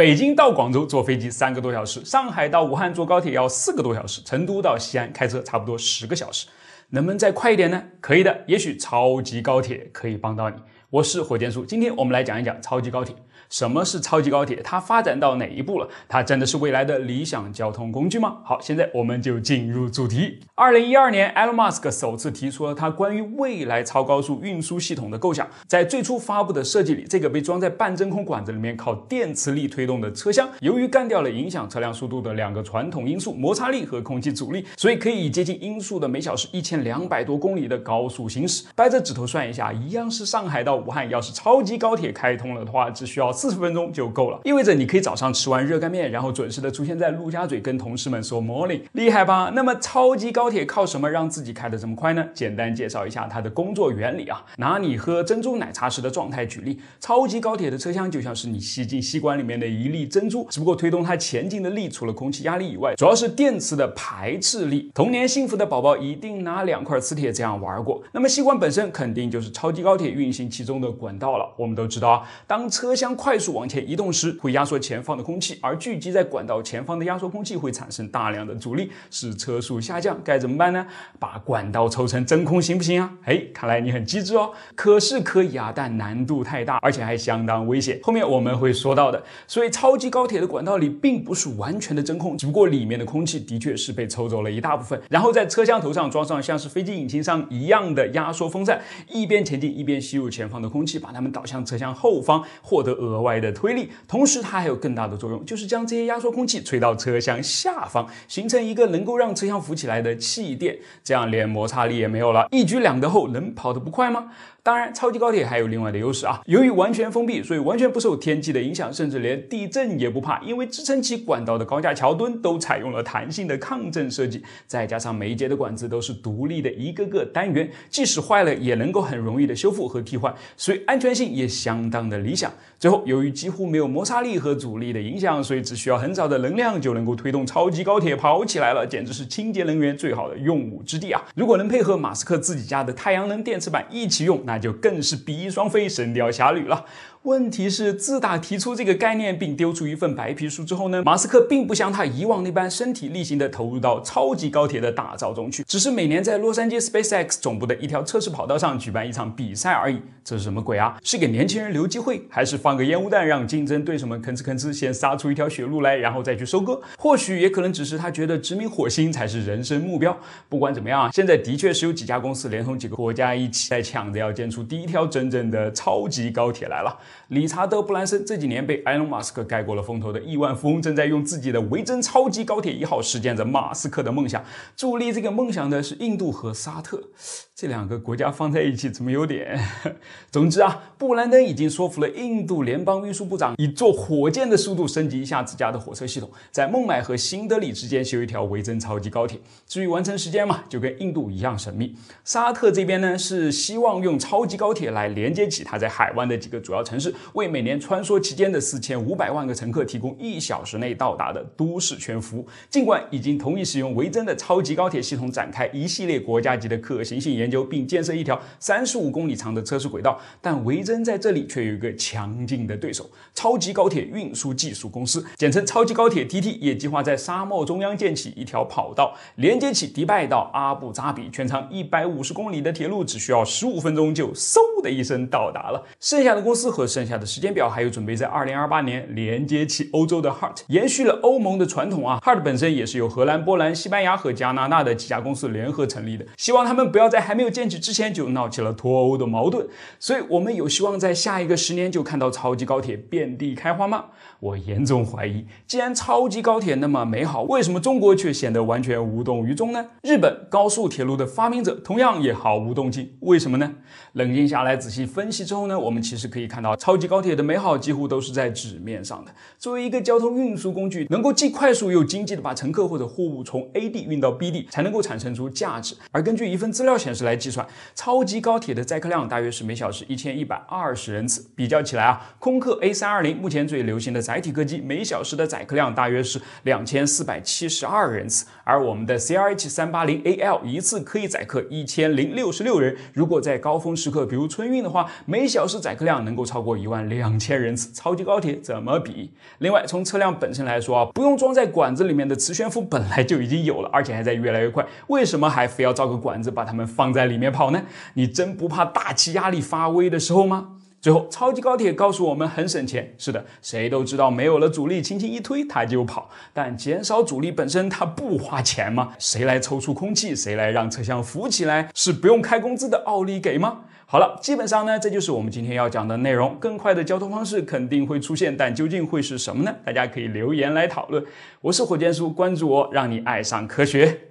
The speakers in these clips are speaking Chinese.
北京到广州坐飞机三个多小时，上海到武汉坐高铁要四个多小时，成都到西安开车差不多十个小时，能不能再快一点呢？可以的，也许超级高铁可以帮到你。我是火箭叔，今天我们来讲一讲超级高铁。什么是超级高铁？它发展到哪一步了？它真的是未来的理想交通工具吗？好，现在我们就进入主题。二零一二年，Elon Musk 首次提出了他关于未来超高速运输系统的构想。在最初发布的设计里，这个被装在半真空管子里面、靠电磁力推动的车厢，由于干掉了影响车辆速度的两个传统因素——摩擦力和空气阻力，所以可以以接近音速的每小时一千两百多公里的高速行驶。掰着指头算一下，一样是上海到。武汉要是超级高铁开通了的话，只需要四十分钟就够了，意味着你可以早上吃完热干面，然后准时的出现在陆家嘴跟同事们说 morning，厉害吧？那么超级高铁靠什么让自己开的这么快呢？简单介绍一下它的工作原理啊，拿你喝珍珠奶茶时的状态举例，超级高铁的车厢就像是你吸进吸管里面的一粒珍珠，只不过推动它前进的力除了空气压力以外，主要是电磁的排斥力。童年幸福的宝宝一定拿两块磁铁这样玩过，那么吸管本身肯定就是超级高铁运行其中。中的管道了，我们都知道啊。当车厢快速往前移动时，会压缩前方的空气，而聚集在管道前方的压缩空气会产生大量的阻力，使车速下降。该怎么办呢？把管道抽成真空行不行啊？哎，看来你很机智哦。可是可以啊，但难度太大，而且还相当危险。后面我们会说到的。所以超级高铁的管道里并不是完全的真空，只不过里面的空气的确是被抽走了一大部分。然后在车厢头上装上像是飞机引擎上一样的压缩风扇，一边前进一边吸入前方。的空气把它们导向车厢后方，获得额外的推力。同时，它还有更大的作用，就是将这些压缩空气吹到车厢下方，形成一个能够让车厢浮起来的气垫。这样连摩擦力也没有了，一举两得后，能跑得不快吗？当然，超级高铁还有另外的优势啊。由于完全封闭，所以完全不受天气的影响，甚至连地震也不怕，因为支撑起管道的高架桥墩都采用了弹性的抗震设计。再加上每一节的管子都是独立的一个个单元，即使坏了也能够很容易的修复和替换。所以安全性也相当的理想。最后，由于几乎没有摩擦力和阻力的影响，所以只需要很少的能量就能够推动超级高铁跑起来了，简直是清洁能源最好的用武之地啊！如果能配合马斯克自己家的太阳能电池板一起用，那就更是比翼双飞、神雕侠侣了。问题是，自打提出这个概念并丢出一份白皮书之后呢，马斯克并不像他以往那般身体力行地投入到超级高铁的打造中去，只是每年在洛杉矶 SpaceX 总部的一条测试跑道上举办一场比赛而已。这是什么鬼啊？是给年轻人留机会，还是放个烟雾弹让竞争对手们吭哧吭哧先杀出一条血路来，然后再去收割？或许也可能只是他觉得殖民火星才是人生目标。不管怎么样，啊，现在的确是有几家公司连同几个国家一起在抢着要建出第一条真正的超级高铁来了。理查德·布兰森这几年被埃隆·马斯克盖过了风头的亿万富翁，正在用自己的维珍超级高铁一号实践着马斯克的梦想。助力这个梦想的是印度和沙特 这两个国家放在一起，怎么有点？总之啊，布兰登已经说服了印度联邦运输部长，以坐火箭的速度升级一下自家的火车系统，在孟买和新德里之间修一条维珍超级高铁。至于完成时间嘛，就跟印度一样神秘。沙特这边呢，是希望用超级高铁来连接起它在海湾的几个主要城。是为每年穿梭期间的四千五百万个乘客提供一小时内到达的都市全服务。尽管已经同意使用维珍的超级高铁系统展开一系列国家级的可行性研究，并建设一条三十五公里长的测试轨道，但维珍在这里却有一个强劲的对手——超级高铁运输技术公司，简称超级高铁 TT，也计划在沙漠中央建起一条跑道，连接起迪拜到阿布扎比，全长一百五十公里的铁路只需要十五分钟就嗖的一声到达了。剩下的公司和剩下的时间表还有准备在二零二八年连接起欧洲的 Hart，e 延续了欧盟的传统啊。Hart e 本身也是由荷兰、波兰、西班牙和加拿大的几家公司联合成立的。希望他们不要在还没有建起之前就闹起了脱欧的矛盾。所以，我们有希望在下一个十年就看到超级高铁遍地开花吗？我严重怀疑。既然超级高铁那么美好，为什么中国却显得完全无动于衷呢？日本高速铁路的发明者同样也毫无动静，为什么呢？冷静下来仔细分析之后呢，我们其实可以看到。超级高铁的美好几乎都是在纸面上的。作为一个交通运输工具，能够既快速又经济的把乘客或者货物从 A 地运到 B 地，才能够产生出价值。而根据一份资料显示来计算，超级高铁的载客量大约是每小时一千一百二十人次。比较起来啊，空客 A 三二零目前最流行的载体客机，每小时的载客量大约是两千四百七十二人次。而我们的 C R H 三八零 A L 一次可以载客一千零六十六人，如果在高峰时刻，比如春运的话，每小时载客量能够超过一万两千人次。超级高铁怎么比？另外，从车辆本身来说啊，不用装在管子里面的磁悬浮本来就已经有了，而且还在越来越快，为什么还非要造个管子把它们放在里面跑呢？你真不怕大气压力发威的时候吗？最后，超级高铁告诉我们很省钱。是的，谁都知道，没有了阻力，轻轻一推它就跑。但减少阻力本身，它不花钱吗？谁来抽出空气，谁来让车厢浮起来？是不用开工资的奥利给吗？好了，基本上呢，这就是我们今天要讲的内容。更快的交通方式肯定会出现，但究竟会是什么呢？大家可以留言来讨论。我是火箭叔，关注我，让你爱上科学。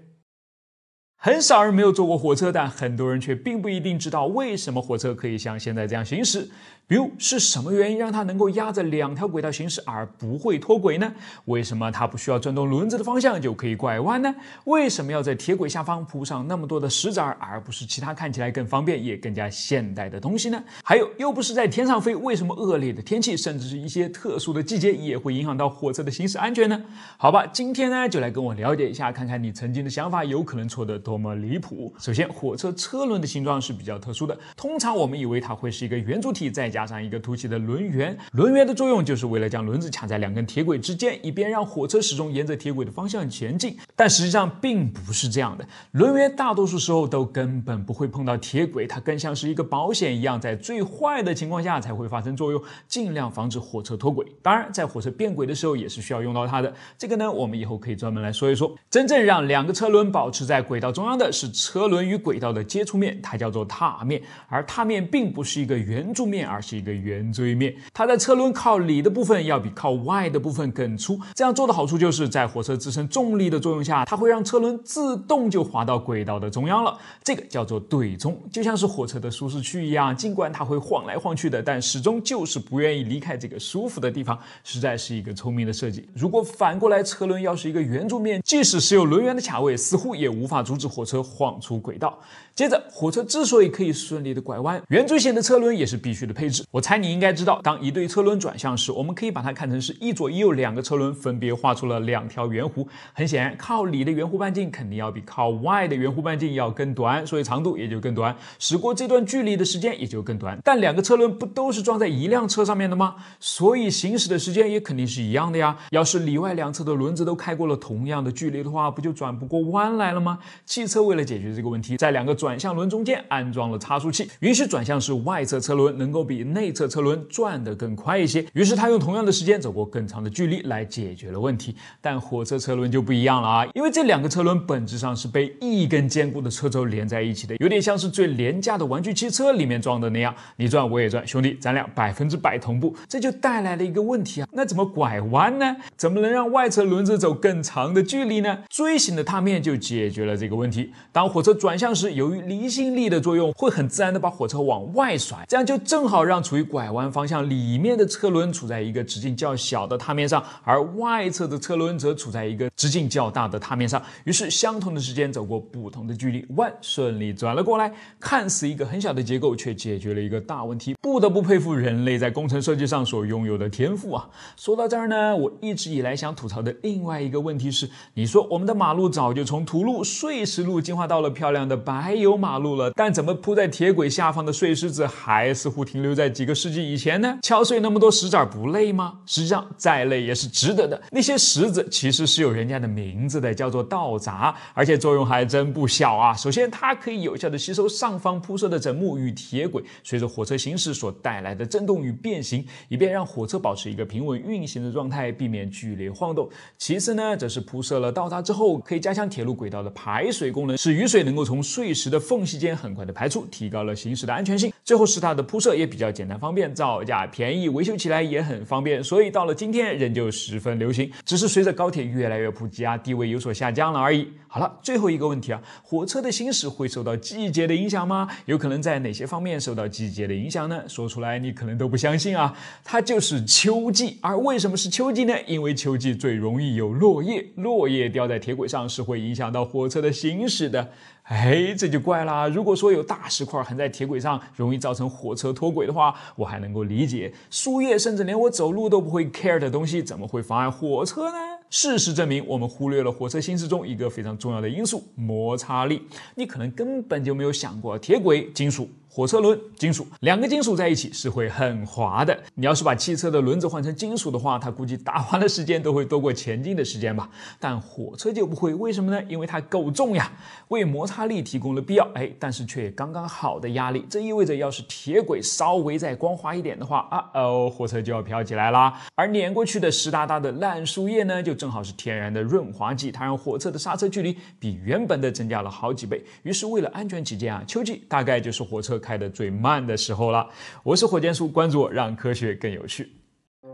很少人没有坐过火车，但很多人却并不一定知道为什么火车可以像现在这样行驶。比如，是什么原因让它能够压着两条轨道行驶而不会脱轨呢？为什么它不需要转动轮子的方向就可以拐弯呢？为什么要在铁轨下方铺上那么多的石儿，而不是其他看起来更方便也更加现代的东西呢？还有，又不是在天上飞，为什么恶劣的天气甚至是一些特殊的季节也会影响到火车的行驶安全呢？好吧，今天呢就来跟我了解一下，看看你曾经的想法有可能错得多。多么离谱！首先，火车车轮的形状是比较特殊的。通常我们以为它会是一个圆柱体，再加上一个凸起的轮圆。轮圆的作用就是为了将轮子卡在两根铁轨之间，以便让火车始终沿着铁轨的方向前进。但实际上并不是这样的。轮圆大多数时候都根本不会碰到铁轨，它更像是一个保险一样，在最坏的情况下才会发生作用，尽量防止火车脱轨。当然，在火车变轨的时候也是需要用到它的。这个呢，我们以后可以专门来说一说。真正让两个车轮保持在轨道中。中央的是车轮与轨道的接触面，它叫做踏面，而踏面并不是一个圆柱面，而是一个圆锥面。它在车轮靠里的部分要比靠外的部分更粗。这样做的好处就是在火车自身重力的作用下，它会让车轮自动就滑到轨道的中央了。这个叫做对中，就像是火车的舒适区一样。尽管它会晃来晃去的，但始终就是不愿意离开这个舒服的地方，实在是一个聪明的设计。如果反过来，车轮要是一个圆柱面，即使是有轮缘的卡位，似乎也无法阻止。火车晃出轨道，接着火车之所以可以顺利的拐弯，圆锥形的车轮也是必须的配置。我猜你应该知道，当一对车轮转向时，我们可以把它看成是一左一右两个车轮分别画出了两条圆弧。很显然，靠里的圆弧半径肯定要比靠外的圆弧半径要更短，所以长度也就更短，驶过这段距离的时间也就更短。但两个车轮不都是装在一辆车上面的吗？所以行驶的时间也肯定是一样的呀。要是里外两侧的轮子都开过了同样的距离的话，不就转不过弯来了吗？汽车为了解决这个问题，在两个转向轮中间安装了差速器，允许转向时外侧车轮能够比内侧车轮转得更快一些。于是他用同样的时间走过更长的距离来解决了问题。但火车车轮就不一样了啊，因为这两个车轮本质上是被一根坚固的车轴连在一起的，有点像是最廉价的玩具汽车里面装的那样，你转我也转，兄弟咱俩百分之百同步。这就带来了一个问题啊，那怎么拐弯呢？怎么能让外侧轮子走更长的距离呢？锥形的踏面就解决了这个问题。当火车转向时，由于离心力的作用，会很自然的把火车往外甩，这样就正好让处于拐弯方向里面的车轮处在一个直径较小的踏面上，而外侧的车轮则处在一个直径较大的踏面上。于是，相同的时间走过不同的距离，弯顺利转了过来。看似一个很小的结构，却解决了一个大问题。不得不佩服人类在工程设计上所拥有的天赋啊！说到这儿呢，我一直以来想吐槽的另外一个问题是，你说我们的马路早就从土路碎石。路进化到了漂亮的柏油马路了，但怎么铺在铁轨下方的碎石子还似乎停留在几个世纪以前呢？敲碎那么多石子不累吗？实际上再累也是值得的。那些石子其实是有人家的名字的，叫做道闸，而且作用还真不小啊。首先，它可以有效的吸收上方铺设的枕木与铁轨随着火车行驶所带来的震动与变形，以便让火车保持一个平稳运行的状态，避免剧烈晃动。其次呢，则是铺设了道闸之后，可以加强铁路轨道的排水。水功能使雨水能够从碎石的缝隙间很快的排出，提高了行驶的安全性。最后是它的铺设也比较简单方便，造价便宜，维修起来也很方便，所以到了今天仍旧十分流行。只是随着高铁越来越普及啊，地位有所下降了而已。好了，最后一个问题啊，火车的行驶会受到季节的影响吗？有可能在哪些方面受到季节的影响呢？说出来你可能都不相信啊，它就是秋季。而为什么是秋季呢？因为秋季最容易有落叶，落叶掉在铁轨上是会影响到火车的行。行驶的，哎，这就怪了。如果说有大石块横在铁轨上，容易造成火车脱轨的话，我还能够理解。树叶甚至连我走路都不会 care 的东西，怎么会妨碍火车呢？事实证明，我们忽略了火车行驶中一个非常重要的因素——摩擦力。你可能根本就没有想过，铁轨金属。火车轮金属，两个金属在一起是会很滑的。你要是把汽车的轮子换成金属的话，它估计打滑的时间都会多过前进的时间吧。但火车就不会，为什么呢？因为它够重呀，为摩擦力提供了必要。哎，但是却刚刚好的压力，这意味着要是铁轨稍微再光滑一点的话，啊哦，火车就要飘起来啦。而碾过去的湿哒哒的烂树叶呢，就正好是天然的润滑剂，它让火车的刹车距离比原本的增加了好几倍。于是为了安全起见啊，秋季大概就是火车。开的最慢的时候了。我是火箭叔，关注我，让科学更有趣。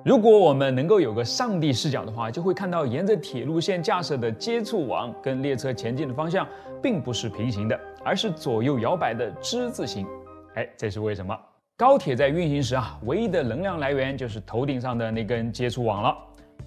如果我们能够有个上帝视角的话，就会看到沿着铁路线架设的接触网跟列车前进的方向并不是平行的，而是左右摇摆的之字形。哎，这是为什么？高铁在运行时啊，唯一的能量来源就是头顶上的那根接触网了。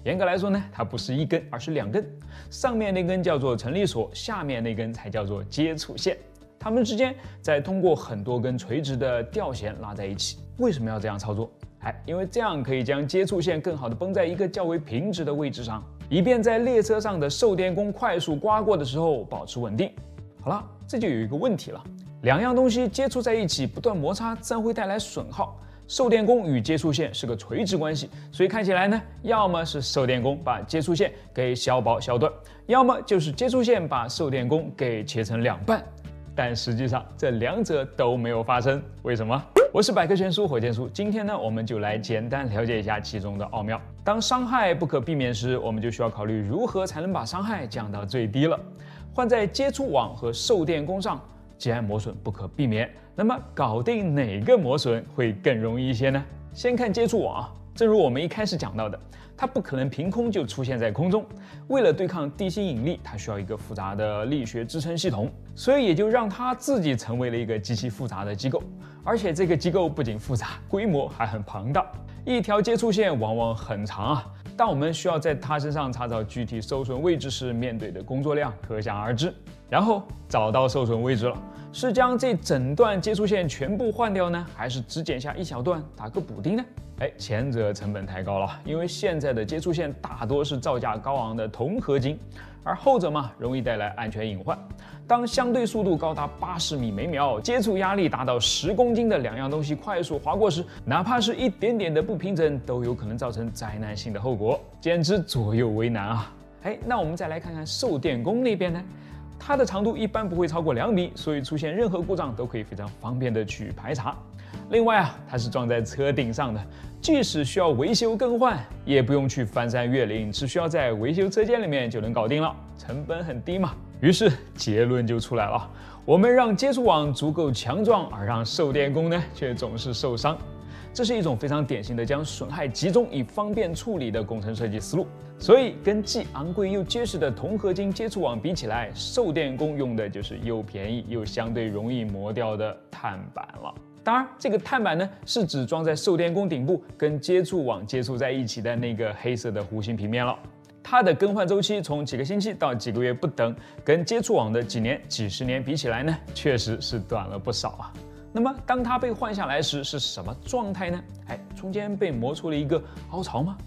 严格来说呢，它不是一根，而是两根，上面那根叫做承力锁，下面那根才叫做接触线。它们之间再通过很多根垂直的吊弦拉在一起。为什么要这样操作？哎，因为这样可以将接触线更好的绷在一个较为平直的位置上，以便在列车上的受电弓快速刮过的时候保持稳定。好了，这就有一个问题了：两样东西接触在一起不断摩擦，自然会带来损耗。受电弓与接触线是个垂直关系，所以看起来呢，要么是受电弓把接触线给削薄削断，要么就是接触线把受电弓给切成两半。但实际上，这两者都没有发生。为什么？我是百科全书火箭叔，今天呢，我们就来简单了解一下其中的奥妙。当伤害不可避免时，我们就需要考虑如何才能把伤害降到最低了。换在接触网和受电弓上，既然磨损不可避免，那么搞定哪个磨损会更容易一些呢？先看接触网啊，正如我们一开始讲到的。它不可能凭空就出现在空中。为了对抗地心引力，它需要一个复杂的力学支撑系统，所以也就让它自己成为了一个极其复杂的机构。而且这个机构不仅复杂，规模还很庞大。一条接触线往往很长啊，但我们需要在它身上查找具体受损位置时，面对的工作量可想而知。然后找到受损位置了，是将这整段接触线全部换掉呢，还是只剪下一小段打个补丁呢？哎，前者成本太高了，因为现在的接触线大多是造价高昂的铜合金，而后者嘛，容易带来安全隐患。当相对速度高达八十米每秒，接触压力达到十公斤的两样东西快速划过时，哪怕是一点点的不平整，都有可能造成灾难性的后果，简直左右为难啊！哎，那我们再来看看受电工那边呢？它的长度一般不会超过两米，所以出现任何故障都可以非常方便的去排查。另外啊，它是装在车顶上的，即使需要维修更换，也不用去翻山越岭，只需要在维修车间里面就能搞定了，成本很低嘛。于是结论就出来了：我们让接触网足够强壮，而让受电工呢却总是受伤。这是一种非常典型的将损害集中以方便处理的工程设计思路，所以跟既昂贵又结实的铜合金接触网比起来，受电工用的就是又便宜又相对容易磨掉的碳板了。当然，这个碳板呢，是指装在受电弓顶部跟接触网接触在一起的那个黑色的弧形平面了。它的更换周期从几个星期到几个月不等，跟接触网的几年、几十年比起来呢，确实是短了不少啊。那么，当它被换下来时是什么状态呢？哎，中间被磨出了一个凹槽吗？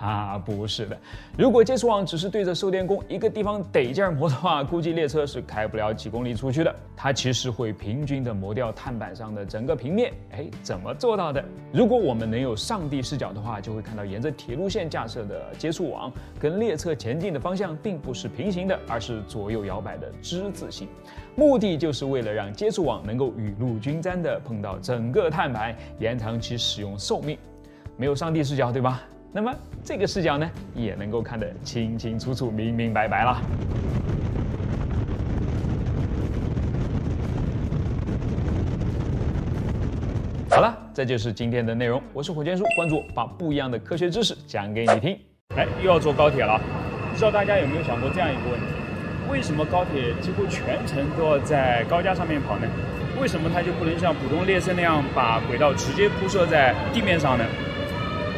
啊不是的，如果接触网只是对着受电弓一个地方得劲磨的话，估计列车是开不了几公里出去的。它其实会平均的磨掉碳板上的整个平面。哎，怎么做到的？如果我们能有上帝视角的话，就会看到沿着铁路线架设的接触网跟列车前进的方向并不是平行的，而是左右摇摆的之字形，目的就是为了让接触网能够雨露均沾的碰到整个碳板，延长其使用寿命。没有上帝视角，对吧？那么这个视角呢，也能够看得清清楚楚、明明白白了。好了，这就是今天的内容。我是火箭叔，关注我，把不一样的科学知识讲给你听。来，又要坐高铁了，不知道大家有没有想过这样一个问题：为什么高铁几乎全程都要在高架上面跑呢？为什么它就不能像普通列车那样把轨道直接铺设在地面上呢？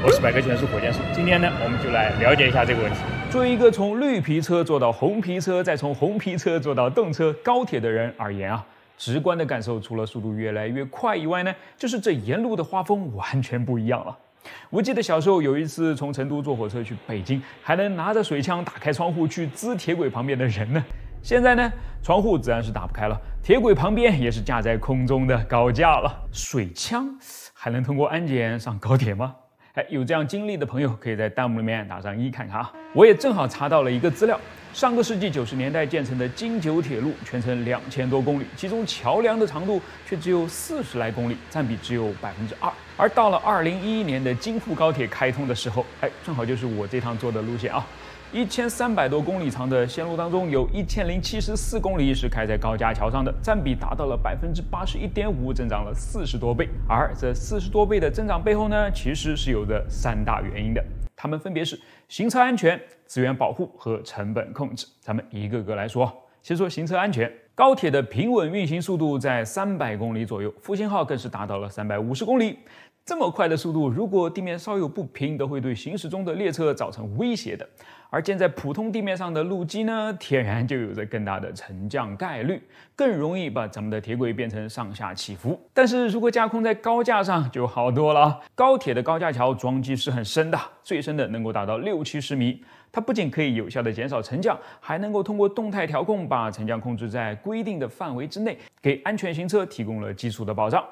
我是百科全书火箭叔。今天呢，我们就来了解一下这个问题。作为一个从绿皮车坐到红皮车，再从红皮车坐到动车高铁的人而言啊，直观的感受除了速度越来越快以外呢，就是这沿路的画风完全不一样了。我记得小时候有一次从成都坐火车去北京，还能拿着水枪打开窗户去滋铁轨旁边的人呢。现在呢，窗户自然是打不开了，铁轨旁边也是架在空中的高架了，水枪还能通过安检上高铁吗？哎，有这样经历的朋友，可以在弹幕里面打上一看看啊！我也正好查到了一个资料，上个世纪九十年代建成的京九铁路，全程两千多公里，其中桥梁的长度却只有四十来公里，占比只有百分之二。而到了二零一一年的京沪高铁开通的时候，哎，正好就是我这趟坐的路线啊。一千三百多公里长的线路当中，有一千零七十四公里是开在高架桥上的，占比达到了百分之八十一点五，增长了四十多倍。而这四十多倍的增长背后呢，其实是有着三大原因的，它们分别是行车安全、资源保护和成本控制。咱们一个个来说，先说行车安全，高铁的平稳运行速度在三百公里左右，复兴号更是达到了三百五十公里。这么快的速度，如果地面稍有不平，都会对行驶中的列车造成威胁的。而建在普通地面上的路基呢，天然就有着更大的沉降概率，更容易把咱们的铁轨变成上下起伏。但是如果架空在高架上就好多了。高铁的高架桥桩基是很深的，最深的能够达到六七十米。它不仅可以有效的减少沉降，还能够通过动态调控把沉降控制在规定的范围之内，给安全行车提供了基础的保障。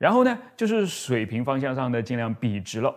然后呢，就是水平方向上的尽量笔直了。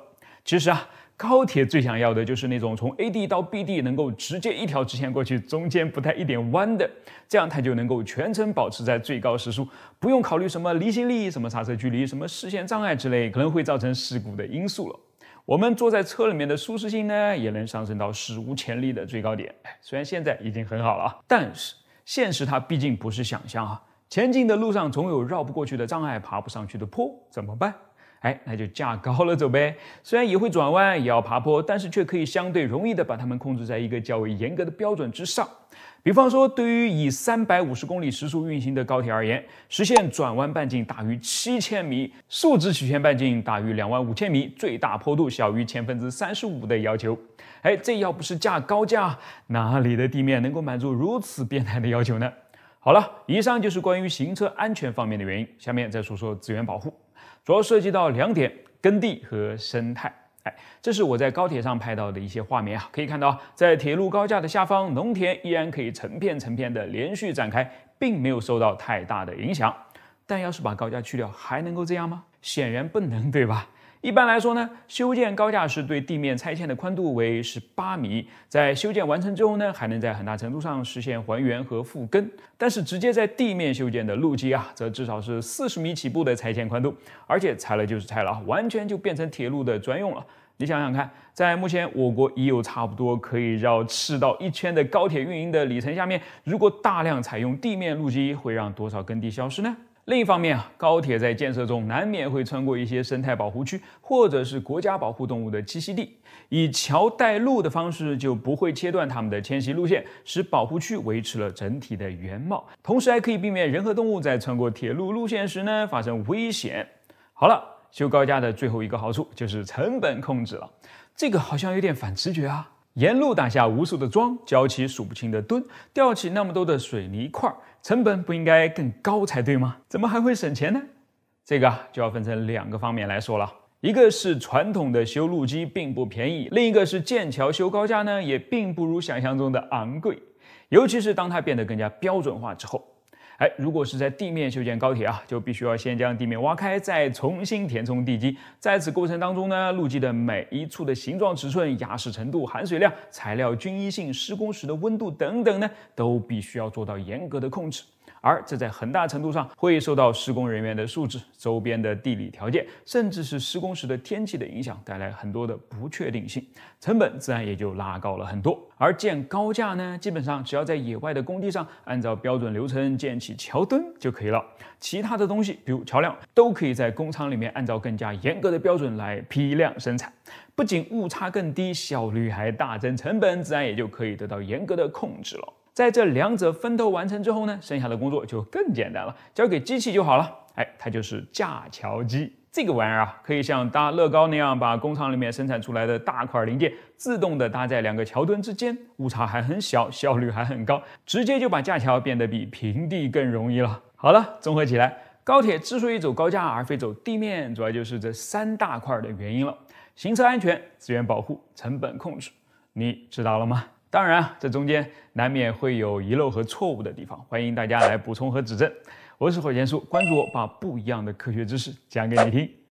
其实啊，高铁最想要的就是那种从 A 地到 B 地能够直接一条直线过去，中间不带一点弯的，这样它就能够全程保持在最高时速，不用考虑什么离心力、什么刹车距离、什么视线障碍之类可能会造成事故的因素了。我们坐在车里面的舒适性呢，也能上升到史无前例的最高点。虽然现在已经很好了啊，但是现实它毕竟不是想象啊。前进的路上总有绕不过去的障碍，爬不上去的坡，怎么办？哎，那就架高了走呗。虽然也会转弯，也要爬坡，但是却可以相对容易的把它们控制在一个较为严格的标准之上。比方说，对于以三百五十公里时速运行的高铁而言，实现转弯半径大于七千米，竖直曲线半径大于两万五千米，最大坡度小于千分之三十五的要求。哎，这要不是架高架，哪里的地面能够满足如此变态的要求呢？好了，以上就是关于行车安全方面的原因。下面再说说资源保护，主要涉及到两点：耕地和生态。哎，这是我在高铁上拍到的一些画面啊，可以看到，在铁路高架的下方，农田依然可以成片成片的连续展开，并没有受到太大的影响。但要是把高架去掉，还能够这样吗？显然不能，对吧？一般来说呢，修建高架是对地面拆迁的宽度为十八米，在修建完成之后呢，还能在很大程度上实现还原和复耕。但是直接在地面修建的路基啊，则至少是四十米起步的拆迁宽度，而且拆了就是拆了，完全就变成铁路的专用了。你想想看，在目前我国已有差不多可以绕赤道一圈的高铁运营的里程下面，如果大量采用地面路基，会让多少耕地消失呢？另一方面啊，高铁在建设中难免会穿过一些生态保护区，或者是国家保护动物的栖息地。以桥带路的方式，就不会切断它们的迁徙路线，使保护区维持了整体的原貌。同时，还可以避免人和动物在穿过铁路路线时呢发生危险。好了，修高架的最后一个好处就是成本控制了。这个好像有点反直觉啊。沿路打下无数的桩，浇起数不清的墩，吊起那么多的水泥块，成本不应该更高才对吗？怎么还会省钱呢？这个就要分成两个方面来说了，一个是传统的修路机并不便宜，另一个是建桥修高架呢，也并不如想象中的昂贵，尤其是当它变得更加标准化之后。哎，如果是在地面修建高铁啊，就必须要先将地面挖开，再重新填充地基。在此过程当中呢，路基的每一处的形状、尺寸、压实程度、含水量、材料均一性、施工时的温度等等呢，都必须要做到严格的控制。而这在很大程度上会受到施工人员的素质、周边的地理条件，甚至是施工时的天气的影响，带来很多的不确定性，成本自然也就拉高了很多。而建高架呢，基本上只要在野外的工地上按照标准流程建起桥墩就可以了，其他的东西，比如桥梁，都可以在工厂里面按照更加严格的标准来批量生产，不仅误差更低，效率还大增，成本自然也就可以得到严格的控制了。在这两者分头完成之后呢，剩下的工作就更简单了，交给机器就好了。哎，它就是架桥机，这个玩意儿啊，可以像搭乐高那样，把工厂里面生产出来的大块零件自动的搭在两个桥墩之间，误差还很小，效率还很高，直接就把架桥变得比平地更容易了。好了，综合起来，高铁之所以走高架而非走地面，主要就是这三大块的原因了：行车安全、资源保护、成本控制。你知道了吗？当然啊，这中间难免会有遗漏和错误的地方，欢迎大家来补充和指正。我是火箭叔，关注我，把不一样的科学知识讲给你听。